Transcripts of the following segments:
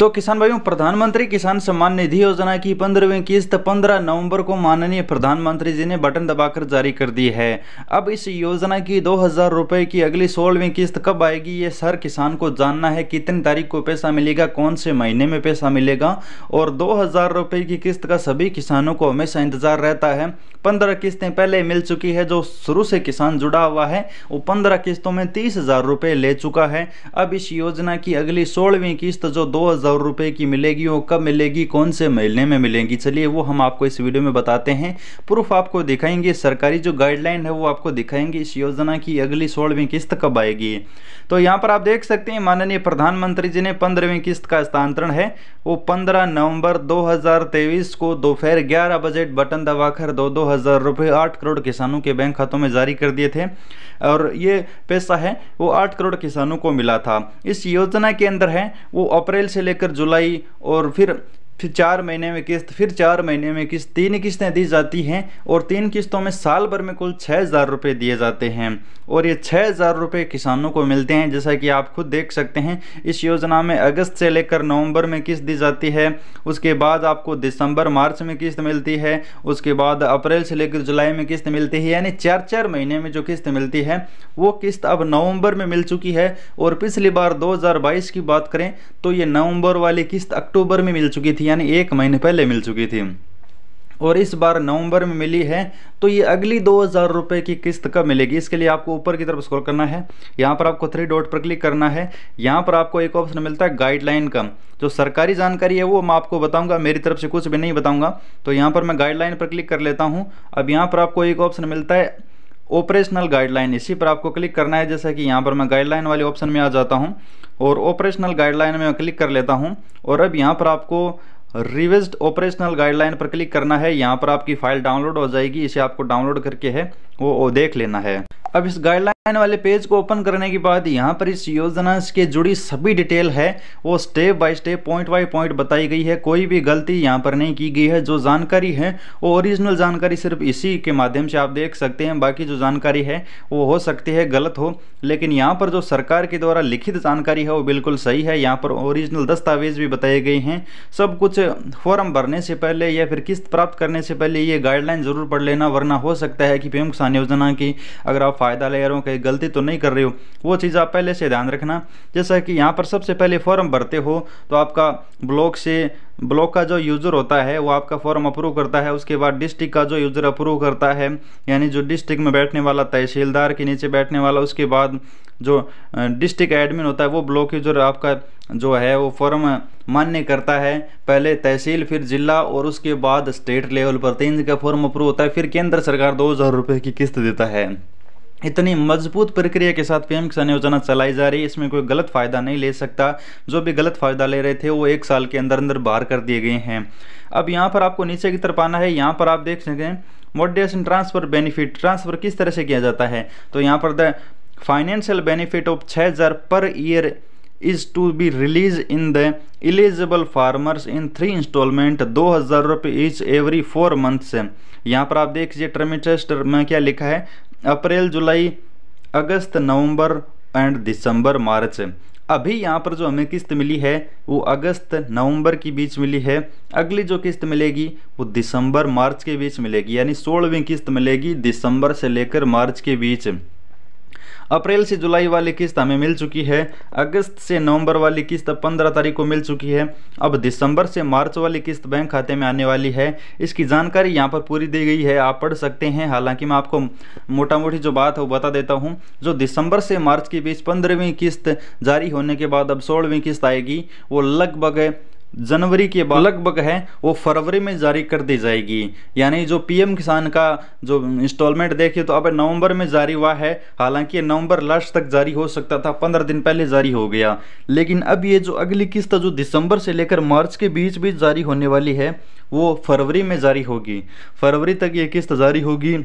तो किसान भाइयों प्रधानमंत्री किसान सम्मान निधि योजना की पंद्रहवीं किस्त 15 नवंबर को माननीय प्रधानमंत्री जी ने बटन दबाकर जारी कर दी है अब इस योजना की दो हजार रुपये की अगली सोलहवीं किस्त कब आएगी ये सर किसान को जानना है कितनी तारीख को पैसा मिलेगा कौन से महीने में पैसा मिलेगा और दो हजार रुपये की किस्त का सभी किसानों को हमेशा इंतजार रहता है पंद्रह किस्तें पहले मिल चुकी है जो शुरू से किसान जुड़ा हुआ है वो पंद्रह किस्तों में तीस हजार रुपये ले चुका है अब इस योजना की अगली सोलहवीं किस्त जो दो हज़ार रुपये की मिलेगी और कब मिलेगी कौन से महीने में मिलेगी चलिए वो हम आपको इस वीडियो में बताते हैं प्रूफ आपको दिखाएंगे सरकारी जो गाइडलाइन है वो आपको दिखाएंगे इस योजना की अगली सोलहवीं किस्त कब आएगी तो यहाँ पर आप देख सकते हैं माननीय प्रधानमंत्री जी ने पंद्रहवीं किस्त का स्थानांतरण है वो पंद्रह नवंबर 2023 को दोपहर ग्यारह बजे बटन दबाकर दो दो हज़ार रुपये आठ करोड़ किसानों के बैंक खातों में जारी कर दिए थे और ये पैसा है वो आठ करोड़ किसानों को मिला था इस योजना के अंदर है वो अप्रैल से लेकर जुलाई और फिर फिर चार महीने में किस्त फिर चार महीने में किस्त तीन किस्तें दी जाती हैं और तीन किस्तों में साल भर में कुल छः हज़ार रुपये दिए जाते हैं और ये छः हज़ार रुपये किसानों को मिलते हैं जैसा कि आप खुद देख सकते हैं इस योजना में अगस्त से लेकर नवंबर में किस्त दी जाती है उसके बाद आपको दिसंबर मार्च में किस्त मिलती है उसके बाद अप्रैल से लेकर जुलाई में किस्त मिलती है यानी चार चार महीने में जो किस्त मिलती है वो किस्त अब नवंबर में मिल चुकी है और पिछली बार दो की बात करें तो ये नवंबर वाली किस्त अक्टूबर में मिल चुकी थी यानी एक महीने पहले मिल चुकी थी और इस बार नवंबर में मिली है तो ये अगली दो हज़ार रुपये की किस्त कब मिलेगी इसके लिए आपको ऊपर की तरफ स्क्रॉल करना है यहाँ पर आपको थ्री डॉट पर क्लिक करना है यहाँ पर आपको एक ऑप्शन मिलता है गाइडलाइन का जो सरकारी जानकारी है वो मैं आपको बताऊंगा मेरी तरफ से कुछ भी नहीं बताऊँगा तो यहाँ पर मैं गाइडलाइन पर क्लिक कर लेता हूँ अब यहाँ पर आपको एक ऑप्शन मिलता है ऑपरेशनल गाइडलाइन इसी पर आपको क्लिक करना है जैसा कि यहाँ पर मैं गाइडलाइन वाले ऑप्शन में आ जाता हूँ और ऑपरेशनल गाइडलाइन में क्लिक कर लेता हूँ और अब यहाँ पर आपको रिविज्ड ऑपरेशनल गाइडलाइन पर क्लिक करना है यहाँ पर आपकी फाइल डाउनलोड हो जाएगी इसे आपको डाउनलोड करके है वो, वो देख लेना है अब इस गाइडलाइन वाले पेज को ओपन करने के बाद यहाँ पर इस योजना के जुड़ी सभी डिटेल है वो step by step point by point बताई गई है कोई भी गलती यहाँ पर नहीं की गई है जो जानकारी है वो ओरिजिनल जानकारी सिर्फ इसी के माध्यम से आप देख सकते हैं बाकी जो जानकारी है वो हो सकती है गलत हो लेकिन यहाँ पर जो सरकार के द्वारा लिखित जानकारी है वो बिल्कुल सही है यहाँ पर ओरिजिनल दस्तावेज भी बताए गए हैं सब कुछ फॉर्म भरने से पहले या फिर किस्त प्राप्त करने से पहले ये गाइडलाइन जरूर पढ़ लेना वरना हो सकता है कि पी किसान योजना की अगर आप फ़ायदा ले रहे हो कहीं गलती तो नहीं कर रहे हो वो चीज़ आप पहले से ध्यान रखना जैसा कि यहाँ पर सबसे पहले फॉर्म भरते हो तो आपका ब्लॉक से ब्लॉक का जो यूज़र होता है वो आपका फॉर्म अप्रूव करता है उसके बाद डिस्ट्रिक्ट का जो यूज़र अप्रूव करता है यानी जो डिस्ट्रिक्ट में बैठने वाला तहसीलदार के नीचे बैठने वाला उसके बाद जो डिस्ट्रिक्ट एडमिन होता है वो ब्लॉक यूज़र आपका जो है वो फॉर्म मान्य करता है पहले तहसील फिर जिला और उसके बाद स्टेट लेवल पर तीन का फॉर्म अप्रूव होता है फिर केंद्र सरकार दो हज़ार रुपये की किस्त देता है इतनी मजबूत प्रक्रिया के साथ पीएम किसान योजना चलाई जा रही है इसमें कोई गलत फ़ायदा नहीं ले सकता जो भी गलत फ़ायदा ले रहे थे वो एक साल के अंदर अंदर बाहर कर दिए गए हैं अब यहाँ पर आपको नीचे की तरफ आना है यहाँ पर आप देख सकें मोडेशन ट्रांसफ़र बेनिफिट ट्रांसफ़र किस तरह से किया जाता है तो यहाँ पर द फाइनेंशियल बेनिफिट ऑफ छः पर year is to be release in the eligible farmers in three installment दो हज़ार रुपये ईच एवरी फोर मंथ्स है यहाँ पर आप देख लीजिए टर्म में क्या लिखा है अप्रैल जुलाई अगस्त नवंबर एंड दिसंबर मार्च अभी यहाँ पर जो हमें किस्त मिली है वो अगस्त नवंबर के बीच मिली है अगली जो किस्त मिलेगी वो दिसंबर मार्च के बीच मिलेगी यानी सोलहवीं किस्त मिलेगी दिसंबर से लेकर मार्च के बीच अप्रैल से जुलाई वाली किस्त हमें मिल चुकी है अगस्त से नवंबर वाली किस्त पंद्रह तारीख को मिल चुकी है अब दिसंबर से मार्च वाली किस्त बैंक खाते में आने वाली है इसकी जानकारी यहाँ पर पूरी दी गई है आप पढ़ सकते हैं हालांकि मैं आपको मोटा मोटी जो बात है वो बता देता हूँ जो दिसंबर से मार्च के बीच पंद्रहवीं किस्त जारी होने के बाद अब सोलहवीं किस्त आएगी वो लगभग जनवरी के बाद लगभग है वो फरवरी में जारी कर दी जाएगी यानी जो पीएम किसान का जो इंस्टॉलमेंट देखिए तो अब नवंबर में जारी हुआ है हालांकि नवंबर लास्ट तक जारी हो सकता था पंद्रह दिन पहले जारी हो गया लेकिन अब ये जो अगली किस्त जो दिसंबर से लेकर मार्च के बीच बीच जारी होने वाली है वो फरवरी में जारी होगी फरवरी तक ये किस्त जारी होगी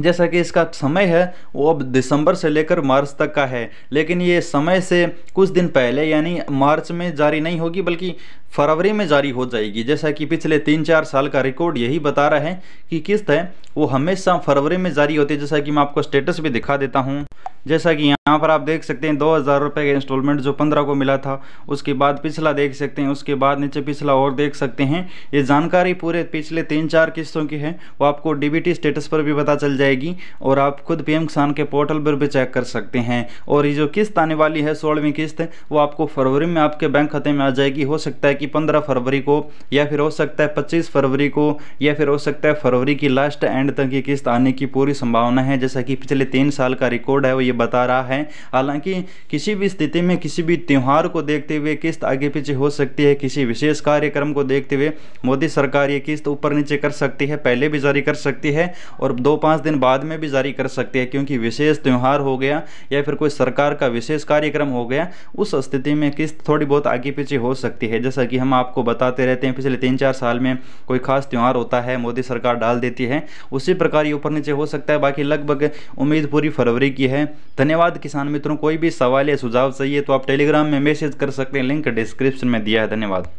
जैसा कि इसका समय है वो अब दिसंबर से लेकर मार्च तक का है लेकिन ये समय से कुछ दिन पहले यानी मार्च में जारी नहीं होगी बल्कि फरवरी में जारी हो जाएगी जैसा कि पिछले तीन चार साल का रिकॉर्ड यही बता रहा है कि किस्त है वो हमेशा फरवरी में जारी होती है जैसा कि मैं आपको स्टेटस भी दिखा देता हूँ जैसा कि यहाँ पर आप देख सकते हैं दो हज़ार रुपये का इंस्टॉलमेंट जो पंद्रह को मिला था उसके बाद पिछला देख सकते हैं उसके बाद नीचे पिछला और देख सकते हैं ये जानकारी पूरे पिछले तीन चार किस्तों की है वो आपको डी स्टेटस पर भी पता चल जाएगी और आप खुद पीएम किसान के पोर्टल पर भी चेक कर सकते हैं और ये जो किस्त आने वाली है सोलहवीं किस्त वो आपको फरवरी में आपके बैंक खाते में आ जाएगी हो सकता है कि पंद्रह फरवरी को या फिर हो सकता है पच्चीस फरवरी को या फिर हो सकता है फरवरी की लास्ट एंड तक ये किस्त आने की पूरी संभावना है जैसा कि पिछले तीन साल का रिकॉर्ड है वो ये ये बता रहा है हालांकि किसी भी स्थिति में किसी भी त्यौहार को देखते हुए किस्त आगे पीछे हो सकती है किसी विशेष कार्यक्रम को देखते हुए मोदी सरकार ये किस्त ऊपर नीचे कर सकती है पहले भी जारी कर सकती है और दो पाँच दिन बाद में भी जारी कर सकती है क्योंकि विशेष त्यौहार हो गया या फिर कोई सरकार का विशेष कार्यक्रम हो गया उस स्थिति में किस्त थोड़ी बहुत आगे पीछे हो सकती है जैसा कि हम आपको बताते रहते हैं पिछले तीन चार साल में कोई खास त्यौहार होता है मोदी सरकार डाल देती है उसी प्रकार ये ऊपर नीचे हो सकता है बाकी लगभग उम्मीद पूरी फरवरी की है धन्यवाद किसान मित्रों कोई भी सवाल या सुझाव चाहिए तो आप टेलीग्राम में मैसेज कर सकते हैं लिंक डिस्क्रिप्शन में दिया है धन्यवाद